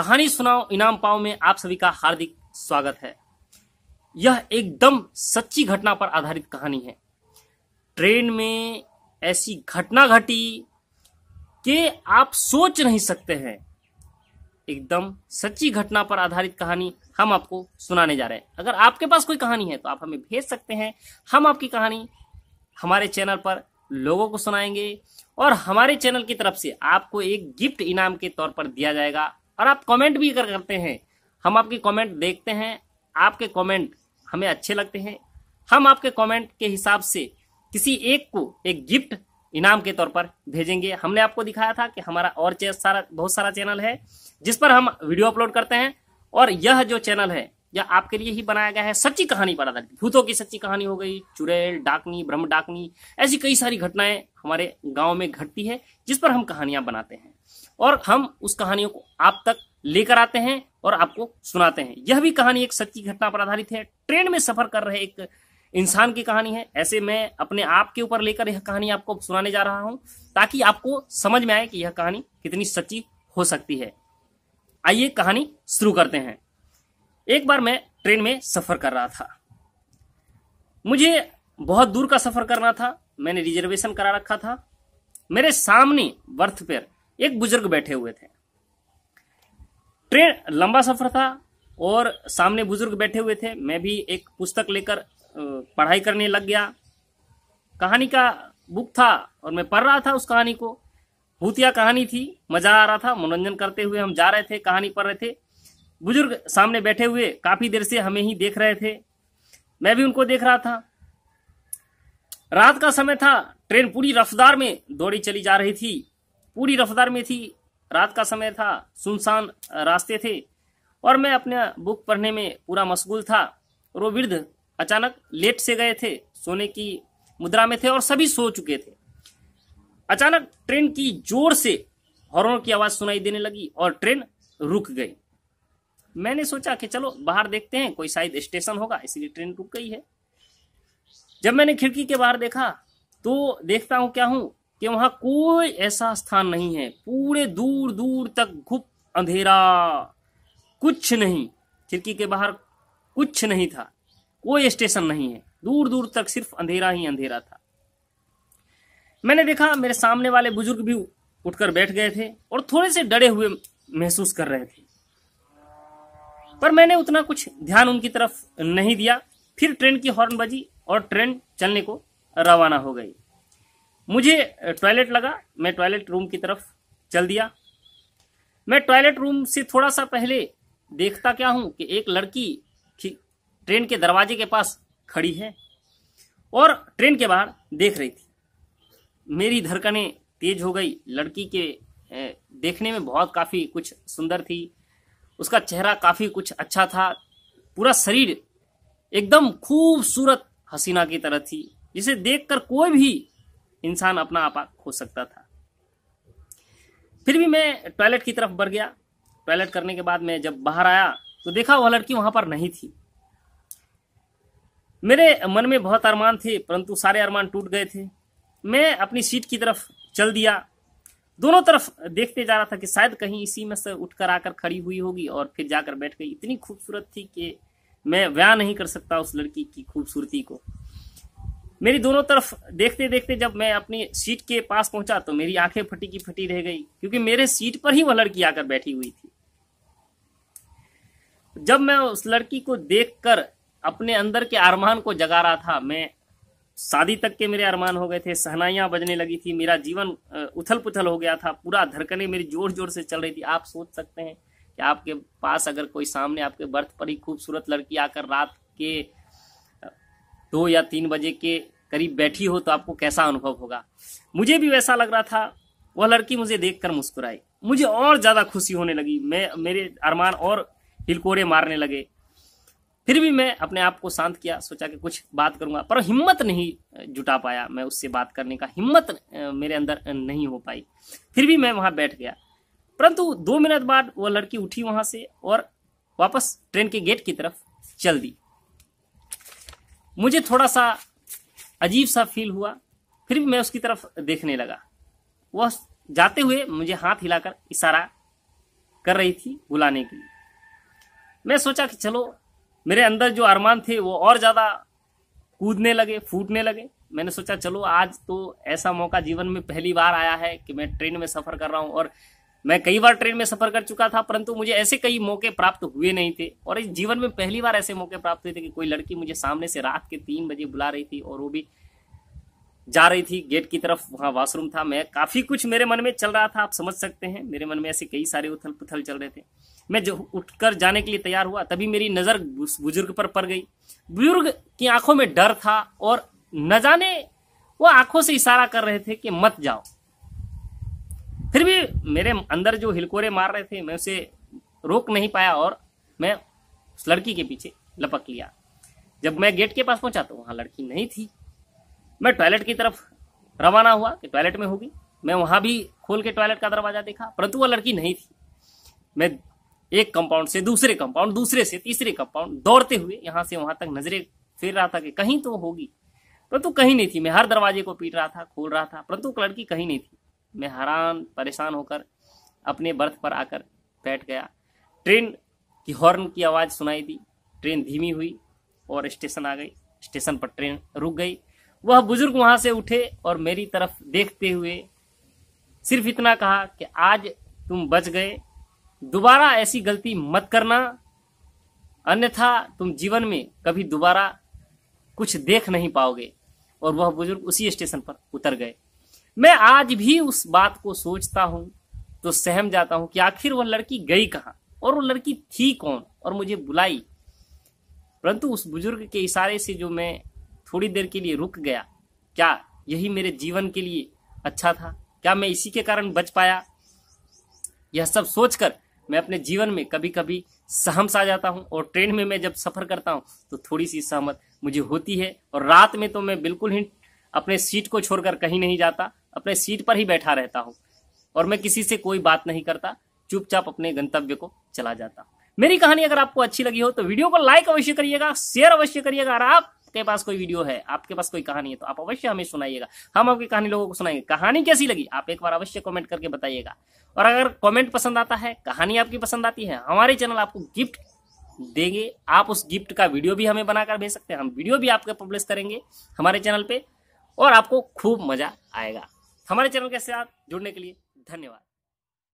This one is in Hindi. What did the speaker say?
कहानी सुनाओ इनाम पाओ में आप सभी का हार्दिक स्वागत है यह एकदम सच्ची घटना पर आधारित कहानी है ट्रेन में ऐसी घटना घटी कि आप सोच नहीं सकते हैं एकदम सच्ची घटना पर आधारित कहानी हम आपको सुनाने जा रहे हैं अगर आपके पास कोई कहानी है तो आप हमें भेज सकते हैं हम आपकी कहानी हमारे चैनल पर लोगों को सुनाएंगे और हमारे चैनल की तरफ से आपको एक गिफ्ट इनाम के तौर पर दिया जाएगा और आप कमेंट भी कर करते हैं हम आपके कमेंट देखते हैं आपके कमेंट हमें अच्छे लगते हैं हम आपके कमेंट के हिसाब से किसी एक को एक गिफ्ट इनाम के तौर पर भेजेंगे हमने आपको दिखाया था कि हमारा और सारा बहुत सारा चैनल है जिस पर हम वीडियो अपलोड करते हैं और यह जो चैनल है यह आपके लिए ही बनाया गया है सच्ची कहानी पर आधारित भूतों की सच्ची कहानी हो गई चुड़ैल डाकनी ब्रह्म डाकनी ऐसी कई सारी घटनाएं हमारे गांव में घटती है जिस पर हम कहानियां बनाते हैं और हम उस कहानियों को आप तक लेकर आते हैं और आपको सुनाते हैं यह भी कहानी एक सच्ची घटना पर आधारित है ट्रेन में सफर कर रहे एक इंसान की कहानी है ऐसे मैं अपने आप के ऊपर लेकर यह कहानी आपको सुनाने जा रहा हूं ताकि आपको समझ में आए कि यह कहानी कितनी सच्ची हो सकती है आइए कहानी शुरू करते हैं एक बार मैं ट्रेन में सफर कर रहा था मुझे बहुत दूर का सफर करना था मैंने रिजर्वेशन करा रखा था मेरे सामने बर्थ पर एक बुजुर्ग बैठे हुए थे ट्रेन लंबा सफर था और सामने बुजुर्ग बैठे हुए थे मैं भी एक पुस्तक लेकर पढ़ाई करने लग गया कहानी का बुक था और मैं पढ़ रहा था उस कहानी को भूतिया कहानी थी मजा आ रहा था मनोरंजन करते हुए हम जा रहे थे कहानी पढ़ रहे थे बुजुर्ग सामने बैठे हुए काफी देर से हमें ही देख रहे थे मैं भी उनको देख रहा था रात का समय था ट्रेन पूरी रफ्तार में दौड़ी चली जा रही थी पूरी रफ्तार में थी रात का समय था सुनसान रास्ते थे और मैं अपने बुक पढ़ने में पूरा मशगूल था और वो वृद्ध अचानक लेट से गए थे सोने की मुद्रा में थे और सभी सो चुके थे अचानक ट्रेन की जोर से हॉर्न की आवाज सुनाई देने लगी और ट्रेन रुक गई मैंने सोचा कि चलो बाहर देखते हैं कोई शायद स्टेशन होगा इसलिए ट्रेन रुक गई है जब मैंने खिड़की के बाहर देखा तो देखता हूं क्या हूं कि वहां कोई ऐसा स्थान नहीं है पूरे दूर दूर तक घुप अंधेरा कुछ नहीं खिड़की के बाहर कुछ नहीं था कोई स्टेशन नहीं है दूर दूर तक सिर्फ अंधेरा ही अंधेरा था मैंने देखा मेरे सामने वाले बुजुर्ग भी उठकर बैठ गए थे और थोड़े से डरे हुए महसूस कर रहे थे पर मैंने उतना कुछ ध्यान उनकी तरफ नहीं दिया फिर ट्रेन की हॉर्न बजी और ट्रेन चलने को रवाना हो गई मुझे टॉयलेट लगा मैं टॉयलेट रूम की तरफ चल दिया मैं टॉयलेट रूम से थोड़ा सा पहले देखता क्या हूं कि एक लड़की ट्रेन के दरवाजे के पास खड़ी है और ट्रेन के बाहर देख रही थी मेरी धड़कने तेज हो गई लड़की के देखने में बहुत काफ़ी कुछ सुंदर थी उसका चेहरा काफ़ी कुछ अच्छा था पूरा शरीर एकदम खूबसूरत हसीना की तरह थी जिसे देखकर कोई भी इंसान अपना आपा खो सकता था फिर भी मैं टॉयलेट की तरफ बढ़ गया टॉयलेट करने के बाद मैं जब बाहर आया तो देखा वह लड़की वहाँ पर नहीं थी मेरे मन में बहुत अरमान थे परंतु सारे अरमान टूट गए थे मैं अपनी सीट की तरफ चल दिया दोनों तरफ देखते जा रहा था कि शायद कहीं इसी में से उठकर आकर खड़ी हुई होगी और फिर जाकर बैठ गई इतनी खूबसूरत थी कि मैं व्या नहीं कर सकता उस लड़की की खूबसूरती को मेरी दोनों तरफ देखते देखते जब मैं अपनी सीट के पास पहुंचा तो मेरी आंखें फटी की फटी रह गई क्योंकि मेरे सीट पर ही वह लड़की आकर बैठी हुई थी जब मैं उस लड़की को देखकर अपने अंदर के अरमान को जगा रहा था मैं शादी तक के मेरे अरमान हो गए थे सहनाइयाँ बजने लगी थी मेरा जीवन उथल पुथल हो गया था पूरा धड़कने मेरी जोर जोर से चल रही थी आप सोच सकते हैं कि आपके पास अगर कोई सामने आपके बर्थ पर ही खूबसूरत लड़की आकर रात के दो या तीन बजे के करीब बैठी हो तो आपको कैसा अनुभव होगा मुझे भी वैसा लग रहा था वह लड़की मुझे देखकर मुस्कुराई मुझे और ज़्यादा खुशी होने लगी मैं मेरे अरमान और हिलकोरे मारने लगे फिर भी मैं अपने आप को शांत किया सोचा कि कुछ बात करूंगा पर हिम्मत नहीं जुटा पाया मैं उससे बात करने का हिम्मत मेरे अंदर नहीं हो पाई फिर भी मैं वहां बैठ गया परंतु दो मिनट बाद वह लड़की उठी वहां से और वापस ट्रेन के गेट की तरफ चल दी मुझे थोड़ा सा अजीब सा फील हुआ फिर भी मैं उसकी तरफ देखने लगा वह जाते हुए मुझे हाथ हिलाकर इशारा कर रही थी बुलाने के लिए मैं सोचा कि चलो मेरे अंदर जो अरमान थे वो और ज़्यादा कूदने लगे फूटने लगे मैंने सोचा चलो आज तो ऐसा मौका जीवन में पहली बार आया है कि मैं ट्रेन में सफ़र कर रहा हूँ और मैं कई बार ट्रेन में सफ़र कर चुका था परंतु मुझे ऐसे कई मौके प्राप्त हुए नहीं थे और इस जीवन में पहली बार ऐसे मौके प्राप्त हुए थे कि कोई लड़की मुझे सामने से रात के तीन बजे बुला रही थी और वो भी जा रही थी गेट की तरफ वहां वॉशरूम था मैं काफ़ी कुछ मेरे मन में चल रहा था आप समझ सकते हैं मेरे मन में ऐसे कई सारे उथल पुथल चल रहे थे मैं जो उठकर जाने के लिए तैयार हुआ तभी मेरी नज़र बुजुर्ग पर पड़ गई बुजुर्ग की आंखों में डर था और न जाने वो आंखों से इशारा कर रहे थे कि मत जाओ फिर भी मेरे अंदर जो हिलकोरे मार रहे थे मैं उसे रोक नहीं पाया और मैं उस लड़की के पीछे लपक लिया जब मैं गेट के पास पहुंचा तो वहां लड़की नहीं थी मैं टॉयलेट की तरफ रवाना हुआ कि टॉयलेट में होगी मैं वहां भी खोल के टॉयलेट का दरवाजा देखा परंतु वह लड़की नहीं थी मैं एक कंपाउंड से दूसरे कंपाउंड दूसरे से तीसरे कंपाउंड दौड़ते हुए यहां से वहां तक नजरें फिर रहा था कि कहीं तो होगी परंतु कहीं नहीं थी मैं हर दरवाजे को पीट रहा था खोल रहा था परंतु लड़की कहीं नहीं थी मैं हैरान परेशान होकर अपने बर्थ पर आकर बैठ गया ट्रेन की हॉर्न की आवाज़ सुनाई दी ट्रेन धीमी हुई और स्टेशन आ गई स्टेशन पर ट्रेन रुक गई वह बुजुर्ग वहां से उठे और मेरी तरफ देखते हुए सिर्फ इतना कहा कि आज तुम बच गए दोबारा ऐसी गलती मत करना अन्यथा तुम जीवन में कभी दोबारा कुछ देख नहीं पाओगे और वह बुजुर्ग उसी स्टेशन पर उतर गए मैं आज भी उस बात को सोचता हूं तो सहम जाता हूं कि आखिर वह लड़की गई कहाँ और वो लड़की थी कौन और मुझे बुलाई परंतु उस बुजुर्ग के इशारे से जो मैं थोड़ी देर के लिए रुक गया क्या यही मेरे जीवन के लिए अच्छा था क्या मैं इसी के कारण बच पाया यह सब सोचकर मैं अपने जीवन में कभी कभी सहम सा जाता हूँ और ट्रेन में मैं जब सफर करता हूँ तो थोड़ी सी सहमत मुझे होती है और रात में तो मैं बिल्कुल ही अपने सीट को छोड़कर कहीं नहीं जाता अपने सीट पर ही बैठा रहता हूँ और मैं किसी से कोई बात नहीं करता चुपचाप अपने गंतव्य को चला जाता मेरी कहानी अगर आपको अच्छी लगी हो तो वीडियो को लाइक अवश्य करिएगा शेयर अवश्य करिएगा और आप आपके पास कोई वीडियो है आपके पास कोई कहानी है तो आप अवश्य हमें सुनाइएगा हम आपकी कहानी लोगों को सुनाएंगे कहानी कैसी लगी आप एक बार अवश्य कॉमेंट करके बताइएगा और अगर कॉमेंट पसंद आता है कहानी आपकी पसंद आती है हमारे चैनल आपको गिफ्ट देंगे आप उस गिफ्ट का वीडियो भी हमें बनाकर भेज सकते हैं हम वीडियो भी आपके पब्लिश करेंगे हमारे चैनल पे और आपको खूब मजा आएगा हमारे चैनल के साथ जुड़ने के लिए धन्यवाद